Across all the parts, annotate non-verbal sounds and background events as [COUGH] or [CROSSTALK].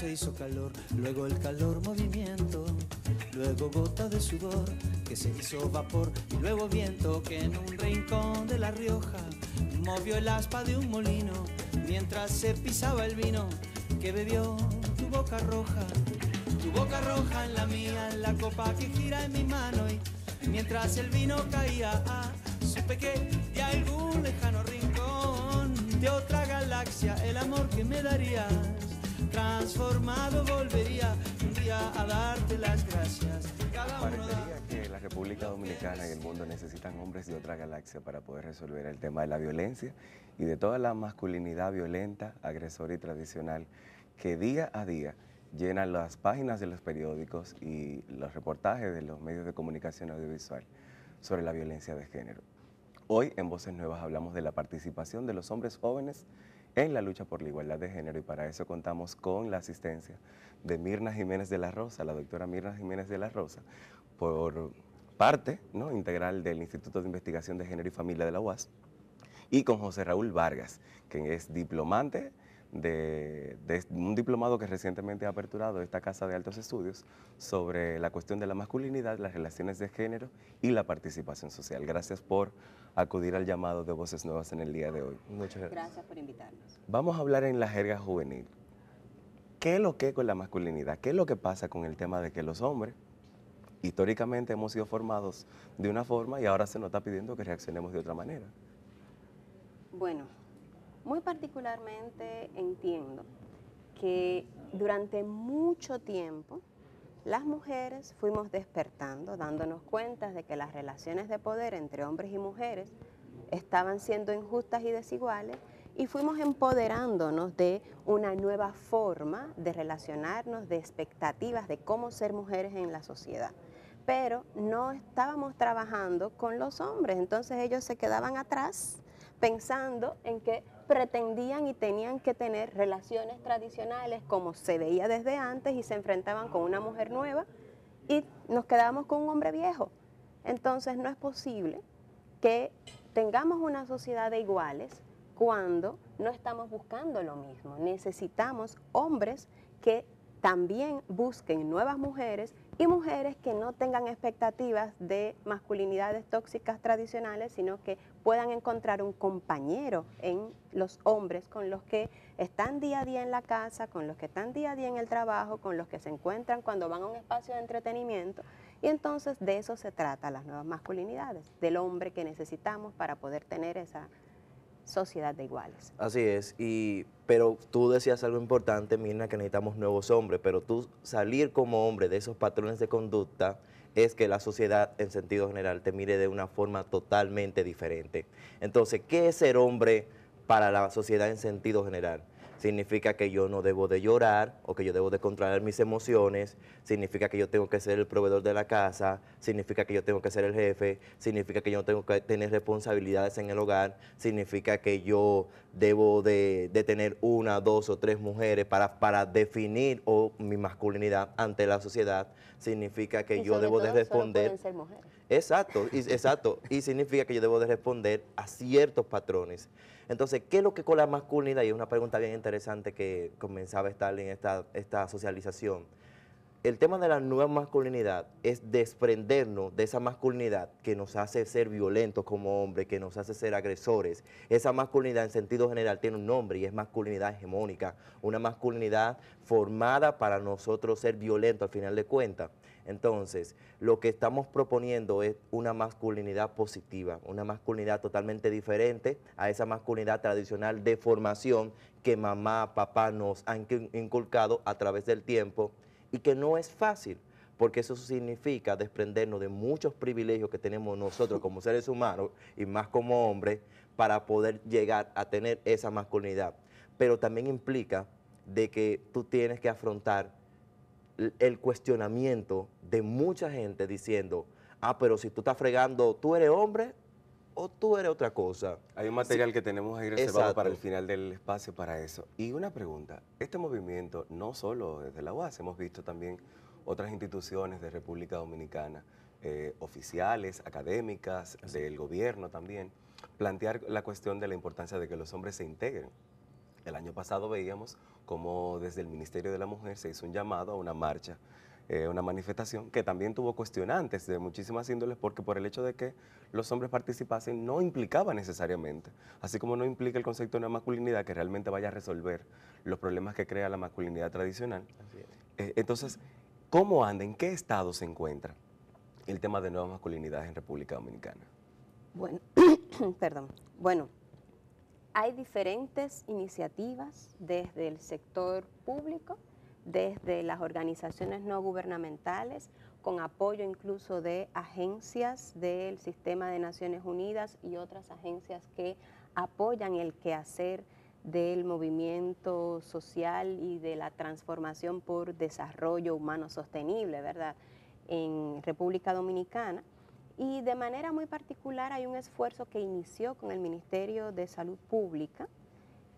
se hizo calor, luego el calor movimiento, luego gota de sudor que se hizo vapor y luego viento que en un rincón de La Rioja movió el aspa de un molino mientras se pisaba el vino que bebió tu boca roja, tu boca roja en la mía, en la copa que gira en mi mano y mientras el vino caía, ah, supe que de algún lejano rincón de otra galaxia el amor que me daría transformado volvería un día a darte las gracias. Parecería que la República Dominicana y el mundo necesitan hombres de otra galaxia para poder resolver el tema de la violencia y de toda la masculinidad violenta, agresora y tradicional que día a día llenan las páginas de los periódicos y los reportajes de los medios de comunicación audiovisual sobre la violencia de género. Hoy en Voces Nuevas hablamos de la participación de los hombres jóvenes en la lucha por la igualdad de género y para eso contamos con la asistencia de Mirna Jiménez de la Rosa, la doctora Mirna Jiménez de la Rosa, por parte ¿no? integral del Instituto de Investigación de Género y Familia de la UAS y con José Raúl Vargas, quien es diplomante de, un diplomado que recientemente ha aperturado esta Casa de Altos Estudios sobre la cuestión de la masculinidad, las relaciones de género y la participación social. Gracias por acudir al llamado de Voces Nuevas en el día de hoy. Muchas gracias. Gracias por invitarnos. Vamos a hablar en la jerga juvenil. ¿Qué es lo que con la masculinidad? ¿Qué es lo que pasa con el tema de que los hombres históricamente hemos sido formados de una forma y ahora se nos está pidiendo que reaccionemos de otra manera? Bueno, muy particularmente entiendo que durante mucho tiempo las mujeres fuimos despertando, dándonos cuenta de que las relaciones de poder entre hombres y mujeres estaban siendo injustas y desiguales y fuimos empoderándonos de una nueva forma de relacionarnos, de expectativas de cómo ser mujeres en la sociedad. Pero no estábamos trabajando con los hombres, entonces ellos se quedaban atrás pensando en que pretendían y tenían que tener relaciones tradicionales como se veía desde antes y se enfrentaban con una mujer nueva y nos quedábamos con un hombre viejo. Entonces no es posible que tengamos una sociedad de iguales cuando no estamos buscando lo mismo. Necesitamos hombres que también busquen nuevas mujeres y mujeres que no tengan expectativas de masculinidades tóxicas tradicionales, sino que puedan encontrar un compañero en los hombres con los que están día a día en la casa, con los que están día a día en el trabajo, con los que se encuentran cuando van a un espacio de entretenimiento. Y entonces de eso se trata las nuevas masculinidades, del hombre que necesitamos para poder tener esa sociedad de iguales. Así es, y, pero tú decías algo importante, Mirna, que necesitamos nuevos hombres, pero tú salir como hombre de esos patrones de conducta es que la sociedad en sentido general te mire de una forma totalmente diferente. Entonces, ¿qué es ser hombre para la sociedad en sentido general? significa que yo no debo de llorar o que yo debo de controlar mis emociones, significa que yo tengo que ser el proveedor de la casa, significa que yo tengo que ser el jefe, significa que yo tengo que tener responsabilidades en el hogar, significa que yo debo de, tener una, dos o tres mujeres para, para definir o mi masculinidad ante la sociedad, significa que yo debo de responder... Exacto, y, exacto. Y significa que yo debo de responder a ciertos patrones. Entonces, ¿qué es lo que con la masculinidad? Y es una pregunta bien interesante que comenzaba a estar en esta, esta socialización. El tema de la nueva masculinidad es desprendernos de esa masculinidad que nos hace ser violentos como hombres, que nos hace ser agresores. Esa masculinidad en sentido general tiene un nombre y es masculinidad hegemónica, una masculinidad formada para nosotros ser violentos al final de cuentas. Entonces, lo que estamos proponiendo es una masculinidad positiva, una masculinidad totalmente diferente a esa masculinidad tradicional de formación que mamá, papá nos han inculcado a través del tiempo y que no es fácil porque eso significa desprendernos de muchos privilegios que tenemos nosotros como [LAUGHS] seres humanos y más como hombres para poder llegar a tener esa masculinidad. Pero también implica de que tú tienes que afrontar el cuestionamiento de mucha gente diciendo, ah, pero si tú estás fregando, tú eres hombre o tú eres otra cosa. Hay un material que tenemos ahí reservado para el final del espacio para eso. Y una pregunta, este movimiento no solo desde la UAS, hemos visto también otras instituciones de República Dominicana, eh, oficiales, académicas, del gobierno también, plantear la cuestión de la importancia de que los hombres se integren el año pasado veíamos como desde el Ministerio de la Mujer se hizo un llamado a una marcha, eh, una manifestación que también tuvo cuestionantes de muchísimas índoles porque por el hecho de que los hombres participasen no implicaba necesariamente, así como no implica el concepto de una masculinidad que realmente vaya a resolver los problemas que crea la masculinidad tradicional. Eh, entonces, ¿cómo anda? ¿En qué estado se encuentra el tema de nueva masculinidad en República Dominicana? Bueno, [CLEARS THROAT] perdón. Bueno, hay diferentes iniciativas desde el sector público, desde las organizaciones no gubernamentales, con apoyo incluso de agencias del sistema de Naciones Unidas y otras agencias que apoyan el quehacer del movimiento social y de la transformación por desarrollo humano sostenible, ¿verdad? En República Dominicana y de manera muy particular hay un esfuerzo que inició con el Ministerio de Salud Pública,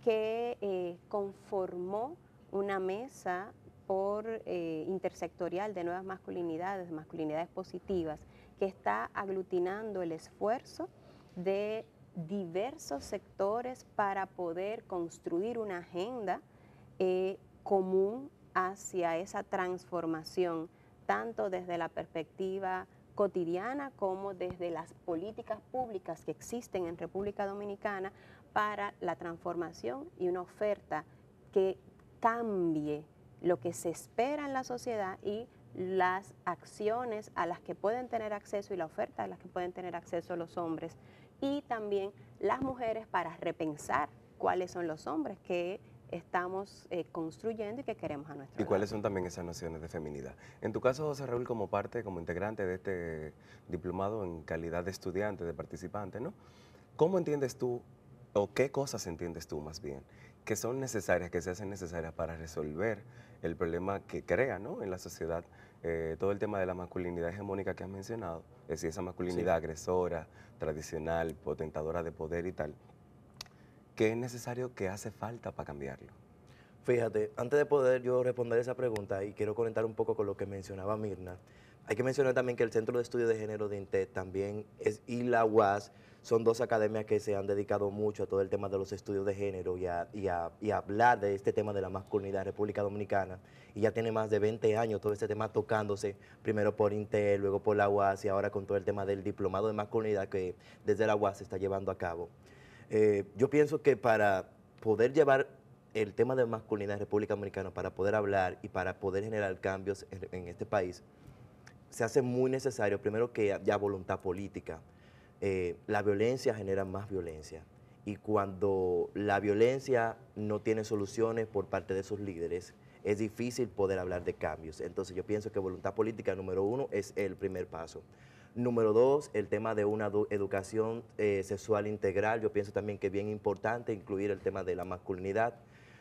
que eh, conformó una mesa por eh, intersectorial de nuevas masculinidades, masculinidades positivas, que está aglutinando el esfuerzo de diversos sectores para poder construir una agenda eh, común hacia esa transformación, tanto desde la perspectiva cotidiana como desde las políticas públicas que existen en República Dominicana para la transformación y una oferta que cambie lo que se espera en la sociedad y las acciones a las que pueden tener acceso y la oferta a las que pueden tener acceso los hombres y también las mujeres para repensar cuáles son los hombres que estamos eh, construyendo y que queremos a nuestro ¿Y cuáles son también esas nociones de feminidad? En tu caso, José Raúl, como parte, como integrante de este diplomado en calidad de estudiante, de participante, ¿no? ¿Cómo entiendes tú, o qué cosas entiendes tú más bien, que son necesarias, que se hacen necesarias para resolver el problema que crea ¿no? en la sociedad eh, todo el tema de la masculinidad hegemónica que has mencionado, es decir, esa masculinidad agresora, tradicional, potentadora de poder y tal. ¿qué es necesario, qué hace falta para cambiarlo? Fíjate, antes de poder yo responder esa pregunta, y quiero conectar un poco con lo que mencionaba Mirna, hay que mencionar también que el Centro de Estudios de Género de Inte también es, y la UAS son dos academias que se han dedicado mucho a todo el tema de los estudios de género y a, hablar de este tema de la masculinidad en República Dominicana. Y ya tiene más de 20 años todo este tema tocándose, primero por intel luego por la UAS y ahora con todo el tema del diplomado de masculinidad que desde la UAS se está llevando a cabo. Eh, yo pienso que para poder llevar el tema de masculinidad en República Dominicana, para poder hablar y para poder generar cambios en, este país, se hace muy necesario, primero, que haya voluntad política. Eh, la violencia genera más violencia. Y cuando la violencia no tiene soluciones por parte de sus líderes, es difícil poder hablar de cambios. Entonces yo pienso que voluntad política número uno es el primer paso. Número dos, el tema de una educación eh, sexual integral. Yo pienso también que es bien importante incluir el tema de la masculinidad.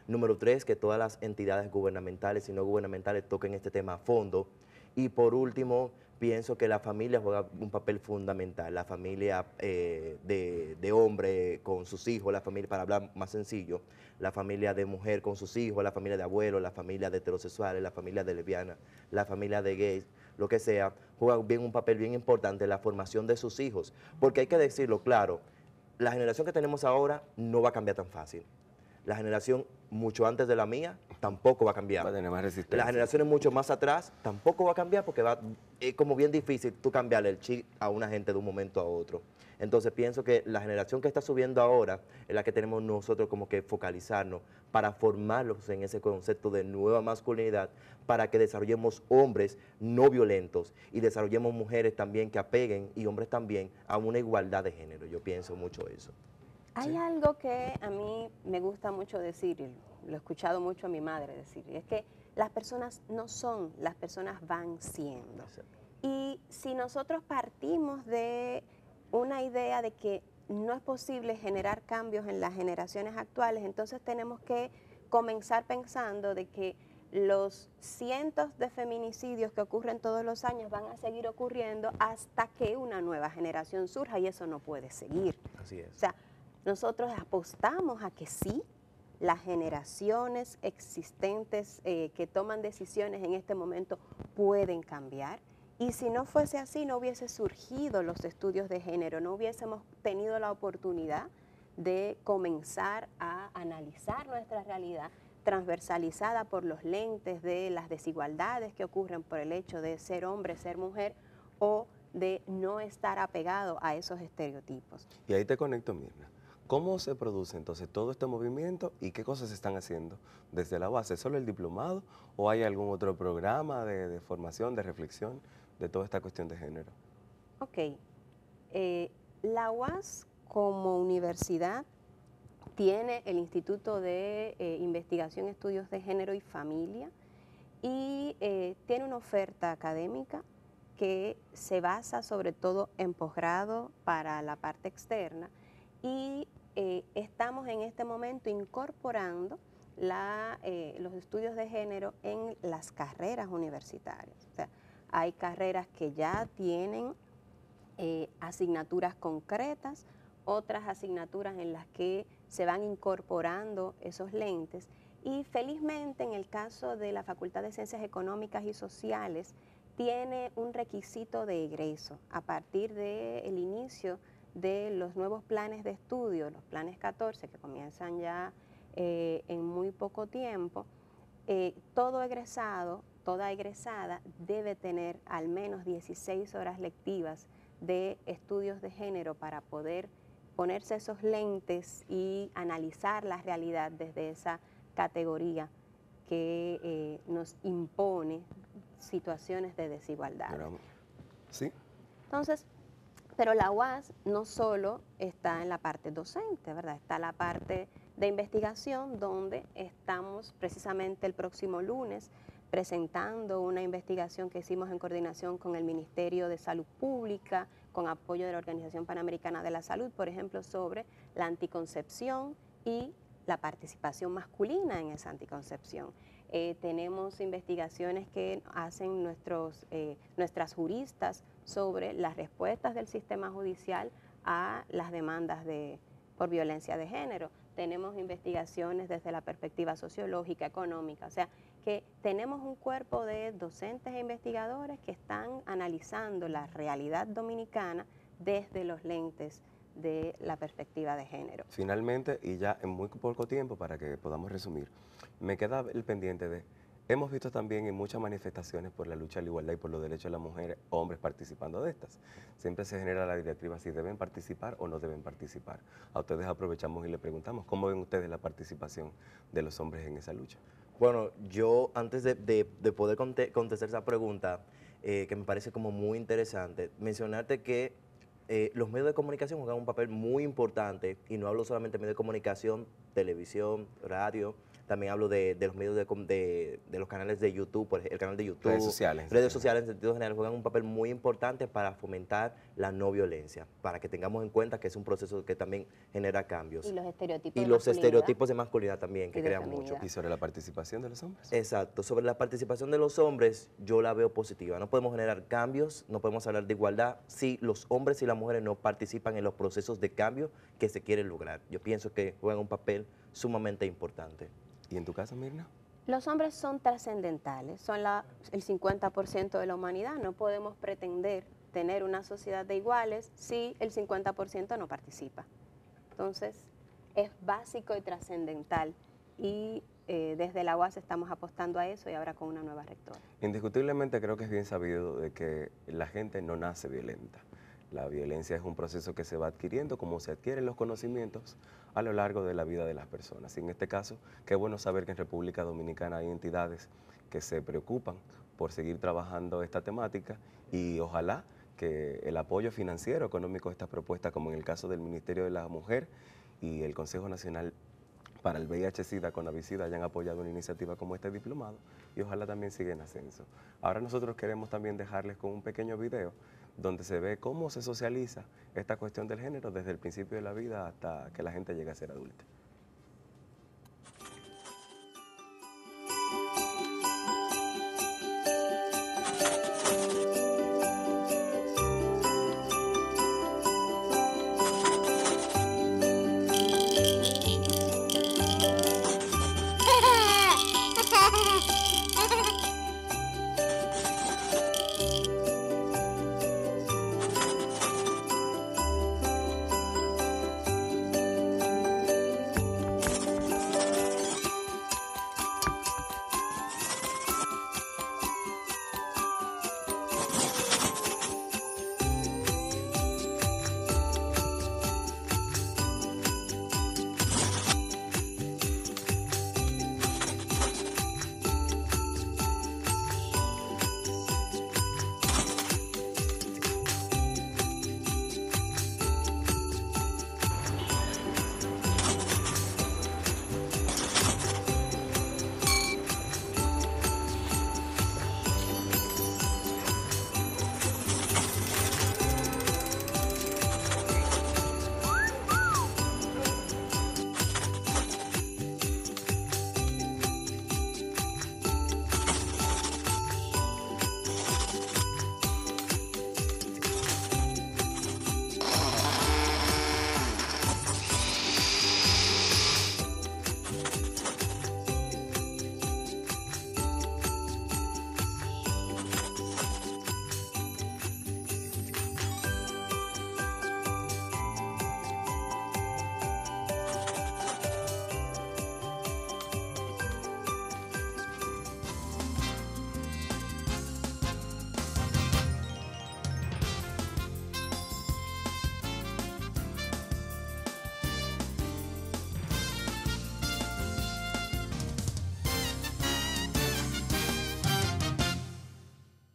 Número tres, que todas las entidades gubernamentales y no gubernamentales toquen este tema a fondo. Y por último, pienso que la familia juega un papel fundamental, la familia eh, de, hombre con sus hijos, la familia, para hablar más sencillo, la familia de mujer con sus hijos, la familia de abuelo la familia de heterosexuales, la familia de lesbianas, la familia de gays lo que sea, juega bien un papel bien importante en la formación de sus hijos. Porque hay que decirlo claro, la generación que tenemos ahora no va a cambiar tan fácil. La generación mucho antes de la mía tampoco va a cambiar. Va a tener más resistencia. Las generaciones mucho más atrás tampoco va a cambiar porque va, es como bien difícil tú cambiarle el chip a una gente de un momento a otro. Entonces pienso que la generación que está subiendo ahora es la que tenemos nosotros como que focalizarnos para formarlos en ese concepto de nueva masculinidad, para que desarrollemos hombres no violentos y desarrollemos mujeres también que apeguen y hombres también a una igualdad de género. Yo pienso mucho eso. Hay algo que a mí me gusta mucho decir, y lo he escuchado mucho a mi madre decir, y es que las personas no son, las personas van siendo. Y si nosotros partimos de una idea de que no es posible generar cambios en las generaciones actuales, entonces tenemos que comenzar pensando de que los cientos de feminicidios que ocurren todos los años van a seguir ocurriendo hasta que una nueva generación surja y eso no puede seguir. Así es. O sea, nosotros apostamos a que sí, las generaciones existentes eh, que toman decisiones en este momento pueden cambiar. Y si no fuese así, no hubiese surgido los estudios de género, no hubiésemos tenido la oportunidad de comenzar a analizar nuestra realidad transversalizada por los lentes de las desigualdades que ocurren por el hecho de ser hombre, ser mujer o de no estar apegado a esos estereotipos. Y ahí te conecto, Mirna. ¿Cómo se produce entonces todo este movimiento y qué cosas se están haciendo desde la ¿Es ¿Solo el diplomado o hay algún otro programa de, formación, de reflexión de toda esta cuestión de género? Ok. Eh, la UAS como universidad tiene el Instituto de eh, Investigación, Estudios de Género y Familia y eh, tiene una oferta académica que se basa sobre todo en posgrado para la parte externa y eh, estamos en este momento incorporando eh, los estudios de género en las carreras universitarias. hay carreras que ya tienen eh, asignaturas concretas, otras asignaturas en las que se van incorporando esos lentes y felizmente en el caso de la Facultad de Ciencias Económicas y Sociales tiene un requisito de egreso a partir del de inicio de los nuevos planes de estudio, los planes 14 que comienzan ya eh, en muy poco tiempo, eh, todo egresado, toda egresada debe tener al menos 16 horas lectivas de estudios de género para poder ponerse esos lentes y analizar la realidad desde esa categoría que eh, nos impone situaciones de desigualdad. ¿Sí? Entonces, pero la UAS no solo está en la parte docente, ¿verdad? Está la parte de investigación donde estamos precisamente el próximo lunes presentando una investigación que hicimos en coordinación con el Ministerio de Salud Pública, con apoyo de la Organización Panamericana de la Salud, por ejemplo, sobre la anticoncepción y la participación masculina en esa anticoncepción. Eh, tenemos investigaciones que hacen nuestros, eh, nuestras juristas sobre las respuestas del sistema judicial a las demandas por violencia de género. Tenemos investigaciones desde la perspectiva sociológica, económica, o sea, que tenemos un cuerpo de docentes e investigadores que están analizando la realidad dominicana desde los lentes de la perspectiva de género. Finalmente, y ya en muy poco tiempo para que podamos resumir, me queda el pendiente de Hemos visto también en muchas manifestaciones por la lucha a la igualdad y por los derechos de la mujer, hombres participando de estas. Siempre se genera la directiva si deben participar o no deben participar. A ustedes aprovechamos y le preguntamos, ¿cómo ven ustedes la participación de los hombres en esa lucha? Bueno, yo antes de, poder contestar esa pregunta, eh, que me parece como muy interesante, mencionarte que eh, los medios de comunicación juegan un papel muy importante, y no hablo solamente de medios de comunicación, televisión, radio, también hablo de, los medios de, los canales de YouTube, por el canal de YouTube. Redes sociales. Redes sociales en sentido general juegan un papel muy importante para fomentar la no violencia, para que tengamos en cuenta que es un proceso que también genera cambios. Y los estereotipos. Y los estereotipos de masculinidad también, que crean mucho. Y sobre la participación de los hombres. Exacto, sobre la participación de los hombres yo la veo positiva. No podemos generar cambios, no podemos hablar de igualdad si los hombres y las mujeres no participan en los procesos de cambio que se quieren lograr. Yo pienso que juegan un papel sumamente importante. ¿Y en tu caso, Mirna? Los hombres son trascendentales, son el 50% de la humanidad. No podemos pretender tener una sociedad de iguales si el 50% no participa. Entonces, es básico y trascendental. Y eh, desde la UAS estamos apostando a eso y ahora con una nueva rectora. Indiscutiblemente creo que es bien sabido de que la gente no nace violenta la violencia es un proceso que se va adquiriendo como se adquieren los conocimientos a lo largo de la vida de las personas. Y en este caso, qué bueno saber que en República Dominicana hay entidades que se preocupan por seguir trabajando esta temática y ojalá que el apoyo financiero económico de estas propuestas, como en el caso del Ministerio de la Mujer y el Consejo Nacional para el VIH-Sida con Avicida hayan apoyado una iniciativa como este diplomado y ojalá también siga en ascenso. Ahora nosotros queremos también dejarles con un pequeño video donde se ve cómo se socializa esta cuestión del género desde el principio de la vida hasta que la gente llega a ser adulta.